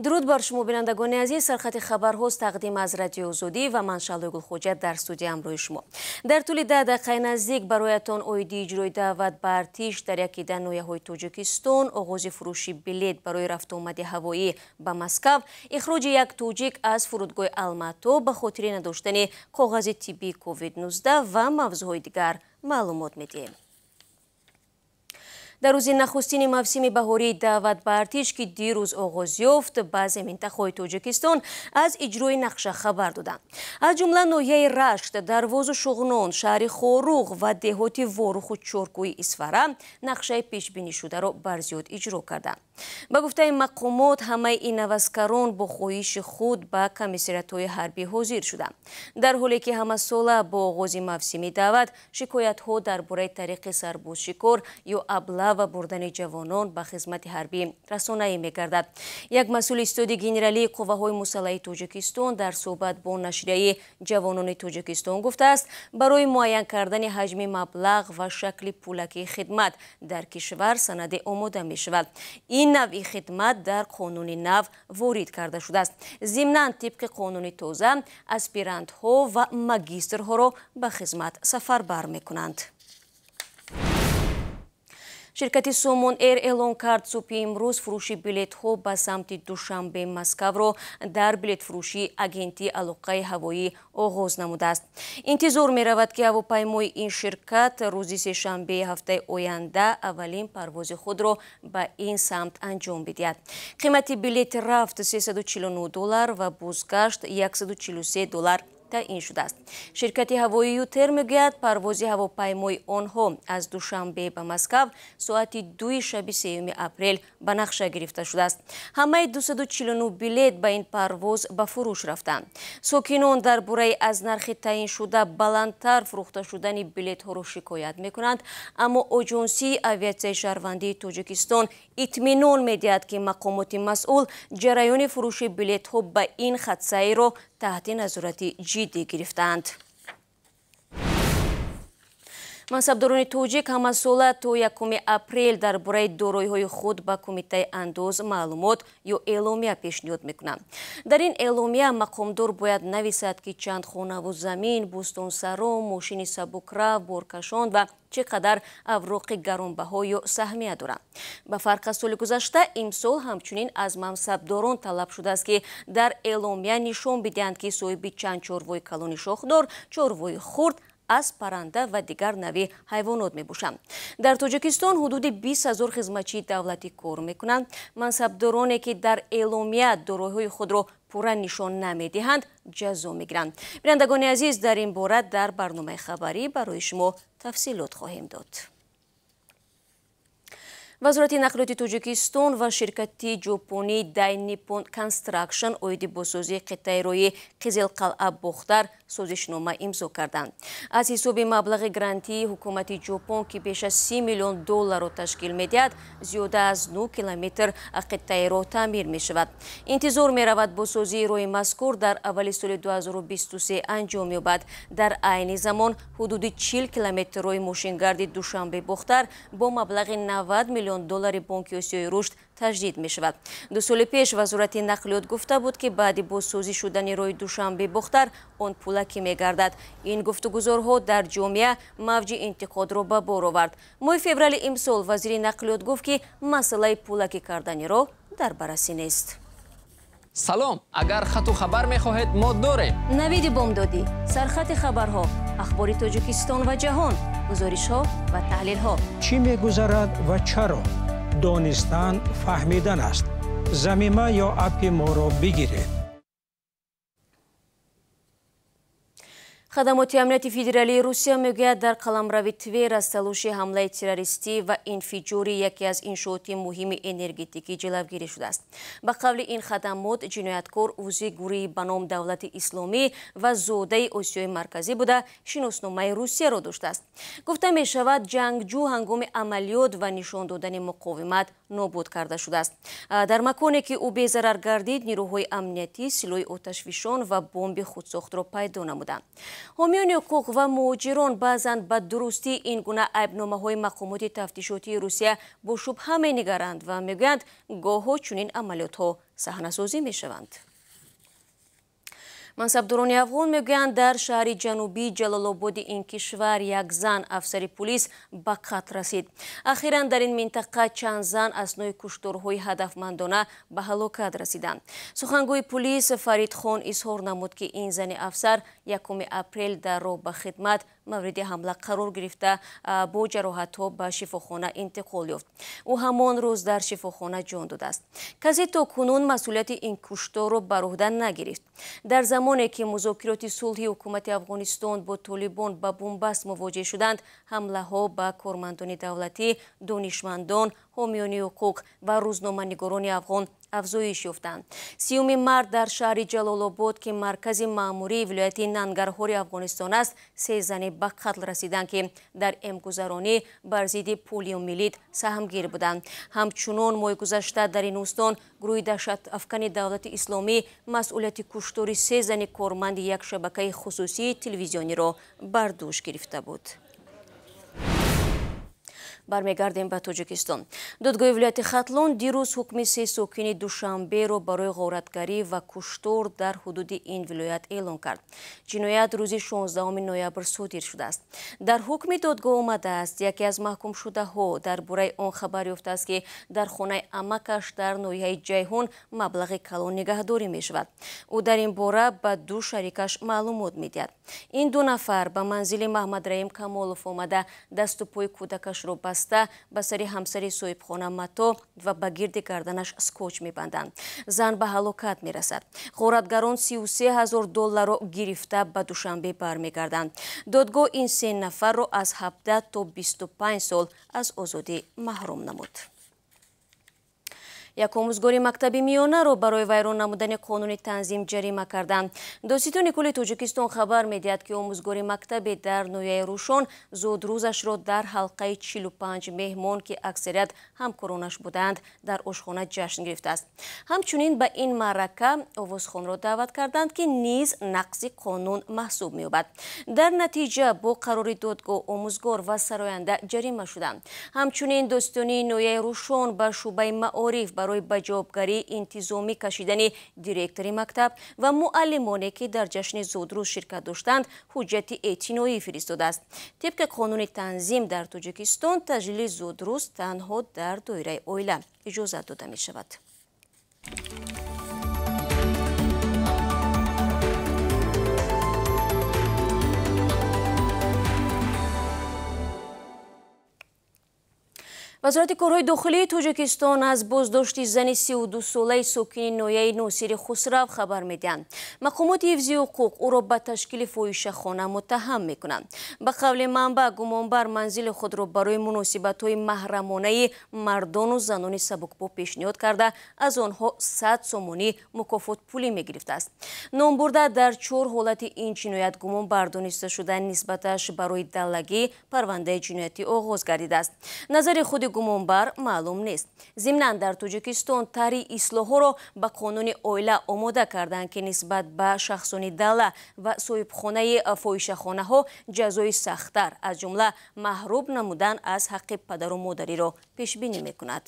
дуруд бар шумо бинандагони азиз сархати хабарҳост тақдим аз радиои озодӣ ва ман шаҳлои гулхоҷа дар студия ҳамроҳи шумо дар тӯли даҳ дақаи наздик бароятон оиди иҷрои даъват ба артиш дар яке даноияҳои тоҷикистон оғози фурӯши билет барои рафтуомади ҳавоӣ ба москав ихроҷи як тоҷик аз фурудгоҳи алмато ба хотири надоштани коғази тиббии covid-19 ва мавзӯъҳои дигар маълумот медиҳем дар рӯзи нахустини мавсими баҳории даъват ба артиш ки дирӯз оғоз ёфт баъзе минтақаҳои тоҷикистон аз иҷрои нақша хабар доданд аз ҷумла ноҳияи рашт дарвозу шуғнон шаҳри хоруғ ва деҳоти воруху чоркӯи исфара нақшаи пешбинишударо барзиёд иҷро карданд ба гуфтаи мақомот ҳамаи инъаваскарон бо хоҳиши худ ба комиссариатҳои ҳарбӣ ҳозир шуданд дар ҳоле ки ҳамасола бо оғози мавсими даъват шикоятҳо дар бораи тариқи сарбузшикор ё абла ва бурдани ҷавонон ба хизмати ҳарбӣ расонаӣ мегардад як масъули истоди генералии қувваҳои мусаллаҳи тоҷикистон дар суҳбат бо нашрияи ҷавонони тоҷикистон гуфтааст барои муайян кардани ҳаҷми маблағ ва шакли пулакии хидмат дар кишвар санаде омода мешавад ин навъи хидмат дар қонуни нав ворид карда шудааст зимнан тибқи қонуни тоза аспирантҳо ва магистрҳоро ба хизмат сафарбар мекунанд ширкати сумун эр эълон кард субҳи имрӯз фурӯши билетҳо ба самти душанбе маскавро дар билетфурӯши агенти алоқаи ҳавоӣ оғоз намудааст интизор меравад ки ҳавопаймои ин ширкат рӯзи сешанбеи ҳафтаи оянда аввалин парвози худро ба ин самт анҷом бидиҳад қимати билети рафт 349 доллар ва бозгашт 143 доллар таъин шудааст ширкати ҳавои ютер мегӯяд парвози ҳавопаймои онҳо аз душанбе ба москав соати ду шаби се апрел ба нақша гирифта шудааст ҳамаи 249 билет ба ин парвоз ба фурӯш рафтанд сокинон дар бораи аз нархи таъин шуда баландтар фурӯхта шудани билетҳоро шикоят мекунанд аммо оҷонсии авиатсияи шаҳрвандии тоҷикистон итминон медиҳад ки мақомоти масъул ҷараёни фурӯши билетҳо ба ин хатсайро تحت نظارت جدی گرفتند мансабдорони тоҷик ҳамасола то 1 апрел дар бораи дороиҳои худ ба кумитаи андоз маълумот ё эъломия пешниҳод мекунанд дар ин эъломия мақомдор бояд нависад ки чанд хонаву замин бӯстонсаро мошини сабукрав боркашон ва чӣ қадар авроқи гаронбаҳо ё саҳмия дорад ба фарқ аз соли гузашта имсол ҳамчунин аз мансабдорон талаб шудааст ки дар эъломия нишон бидиҳанд ки соҳиби чанд чорвои калони шохдор чорвои хурд از پرنده و دیگر نوی حیوانات می بوشند. در توجکستان حدود 20 هزار خزمچی دولتی کار میکنند. منصبدارانی که در اعلامیت دروه های خود رو پورا نشان نمی دهند جزو می گرند. بینندگان عزیز در این بارد در برنامه خبری برای شما تفصیلات خواهیم داد. вазорати нақлиёти тоҷикистон ва ширкати ҷопонии дайнипон конstructшн оиди босозии қитаи рои қизилқалъа бохтар созишнома имзо карданд аз ҳисоби маблағи грантии ҳукумати ҷопон ки беш аз си миллион долларро ташкил медиҳад зиёда аз ну километр қиттаеро таъмир мешавад интизор меравад бо созии роҳи мазкур дар аввали соли 2023 анҷом ёбад дар айни замон ҳудуди чил километр роҳи мошингарди душанбе бохтар бо маблағи навад миллион доллари бонки осиёи рушд таҷдид мешавад ду соли пеш вазорати нақлиёт гуфта буд ки баъди боссозӣ шудани роҳи душанбе бохтар он пулакӣ мегардад ин гуфтугузорҳо дар ҷомеа мавҷи интиқодро ба бор овард моҳи феврали имсол вазири нақлиёт гуфт ки масъалаи пулакӣ кардани роҳ дар баррасӣ нест салом агар хату хабар мехоҳед мо дорем навиди бомдодӣ сархати хабарҳо ахбори тоҷикистон ва ҷаҳон гузоришҳо ва таҳлилҳо чӣ мегузарад ва чаро دونستان فهمیدن است زمیمه یا اپ ما را بگیرید خدمات امنیت فدرالی روسیه میگوید در قلمرو تویر از تلوش حمله تروریستی و انفجاری یکی از انشاءات مهم انرژتیکی جلوگیری شده است به قول این خدمات جنایتکار اوزی گوری به نام دولت اسلامی و زوده اوسیوی مرکزی بوده شناسنامه روسیه را داشته است گفته می شود جنگجو هنگام عملیات و نشان دادن مقاومت نابود کرده شده است در مکانی که او به ضرر گردید نیروهای امنیتی سیلوی آتشفشان و بمب خودساخت را پیدا نمودند حامیان حقوق و مهاجران بعضن به درستی این گونه عیبنامه های مقامات تفتیشاتی روسیه با شبهه می نگرند و میگویند گاهو چنین عملیات ها صحنه سازی می شوند мансабдорони афғон мегӯянд дар шаҳри ҷанубии ҷалолободи ин кишвар як зан афсари пулис ба қатл расид ахиран дар ин минтақа чанд зан аснои куштурҳои ҳадафмандона ба ҳалокат расиданд сухангӯи пулис фаридхон изҳор намуд ки ин зани афсар 1 апрел дар роҳ ба хидмат мавриди ҳамла қарор гирифта бо ҷароҳатҳо ба шифохона интиқол ёфт ӯ ҳамон рӯз дар шифохона ҷон додааст касе то кунун масъулияти ин кушторо бар уҳда нагирифт дар замоне ки музокироти сулҳи ҳукумати афғонистон бо толибон ба бунбаст мувоҷеҳ шуданд ҳамлаҳо ба кормандони давлатӣ донишмандон ҳомиёни ҳуқуқ ва рӯзноманигорони афғон афзоиш ёфтанд сиюми март дар шаҳри ҷалолобод ки маркази маъмурии вилояти нангарҳори афғонистон аст се зане ба қатл расиданд ки дар эмгузаронӣ бар зидди полиомилит саҳмгир буданд ҳамчунон моҳи гузашта дар ин устон гурӯҳи даҳшатафкани давлати исломӣ масъулияти куштори се зани корманди як шабакаи хусусии телевизиониро бар дӯш гирифта буд бармегардем ба тоҷикистон додгоҳи вилояти хатлон дирӯз ҳукми се сокини душанберо барои ғоратгарӣ ва куштор дар ҳудуди ин вилоят эълон кард ҷиноят рӯзи 16 ноябр содир шудааст дар ҳукми додгоҳ омадааст яке аз маҳкумшудаҳо дар бораи он хабар ёфтааст ки дар хонаи амакаш дар ноҳияи ҷайҳон маблағи калон нигаҳдорӣ мешавад ӯ дар ин бора ба ду шарикаш маълумот медиҳад ин ду нафар ба манзили маҳмадраим камолов омада дасту пои кӯдакашро баста ба сари ҳамсари соҳибхона мато ва ба гирди гарданаш скоч мебанданд зан ба ҳалокат мерасад ғоратгарон сисе ҳазор долларро гирифта ба душанбе бармегарданд додгоҳ ин се нафарро аз ҳабда то бисту панҷ сол аз озодӣ маҳрум намуд як омӯзгори мактаби миёнаро барои вайрон намудани қонуни танзим ҷарима кардан доситони кӯли тоҷикистон хабар медиҳад ки омӯзгори мактабе дар ноҳияи рӯшон зудрӯзашро дар ҳалқаи чилу панҷ меҳмон ки аксарият ҳамкоронаш буданд дар ошхона ҷашн гирифтааст ҳамчунин ба ин маърака овозхонро даъват карданд ки низ нақзи қонун маҳсуб меёбад дар натиҷа бо қарори додгоҳ омӯзгор ва сароянда ҷарима шуданд ҳамчунин доситони ноҳияи рӯшон ба шӯъбаи маориф барои ба ҷавобгарии интизомӣ кашидани директори мактаб ва муаллимоне ки дар ҷашни зудрӯз ширкат доштанд ҳуҷҷати эътиноӣ фиристодааст тибқи қонуни танзим дар тоҷикистон таҷлили зудрӯз танҳо дар доираи оила иҷозат дода мешавад وزارت کارهای داخلی توجکستان از بازداشت زن 32 ساله ساکن نویه نوسیر خسرو خبر میدهند مقامات حفظ حقوق او را به تشکیل فویشخانه متهم میکنند به قول منبع گمانبر منزل خود را برای مناسبتهای محرمانه مردان و زنان سبکپا پیشنهاد کرده از آنها صد سومونی مکافات پولی میگرفته است نام برده در چهار حالت این جنایت گمانبر دانسته شده نسبتش برای دلگی پرونده جنایتی آغاز گردیده است نظر خود гумонбар маълум нест зимнан дар тоҷикистон тари ислоҳоро ба қонуни оила омода карданд ки нисбат ба шахсони дала ва соҳибхонаи фоҳишахонаҳо ҷазои сахттар аз ҷумла маҳруб намудан аз ҳаққи падару модариро пешбинӣ мекунад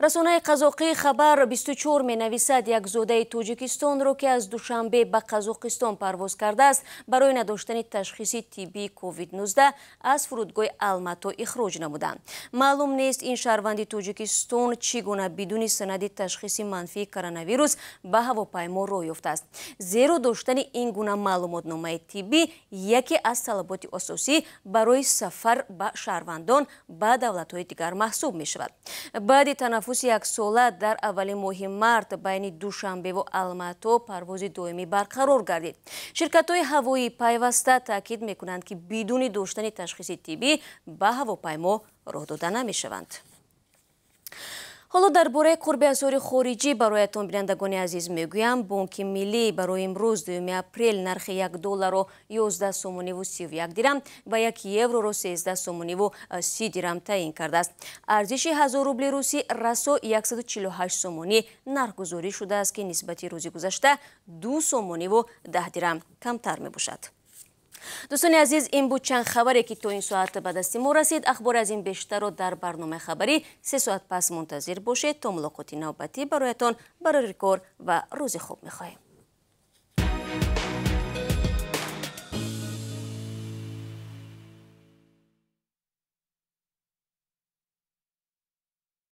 расонаи қазоқии хабар 24 менависад як зодаи тоҷикистонро ки аз душанбе ба қазоқистон парвоз кардааст барои надоштани ташхиси тиббии covid-19 аз фурудгоҳи алмато ихроҷ намуданд маълум нест ин шаҳрванди тоҷикистон чӣ гуна бидуни санади ташхиси манфии коронавирус ба ҳавопаймо роҳ ёфтааст зеро доштани ин гуна маълумотномаи тиббӣ яке аз талаботи асосӣ барои сафар ба шаҳрвандон ба давлатҳои дигар маҳсуб мешавад баъди танаф танаффуси яксола дар аввалин моҳи март байни душанбе ва алмато парвози доимӣ барқарор гардид ширкатҳои ҳавои пайваста таъкид мекунанд ки бидуни доштани ташхиси тиббӣ ба ҳавопаймо роҳ дода намешаванд ҳоло дар бораи қурби асъори хориҷӣ бароятон бинандагони азиз мегӯям бонки миллӣ барои имрӯз дуюм апрел нархи як доллару ёздаҳ сомуниву сию як дирам ва як евроро сездаҳ сомуниву си дирам таъин кардааст арзиши ҳазор рубли русӣ расо 148 сомонӣ нархгузорӣ шудааст ки нисбати рӯзи гузашта ду сомуниву даҳ дирам камтар мебошад دوستان عزیز این بود چند خبری که تو این ساعت به دست رسید اخبار از این بیشتر رو در برنامه خبری سه ساعت پس منتظر باشید تا ملاقات نوبتی برایتان برای رکور و روز خوب میخواهیم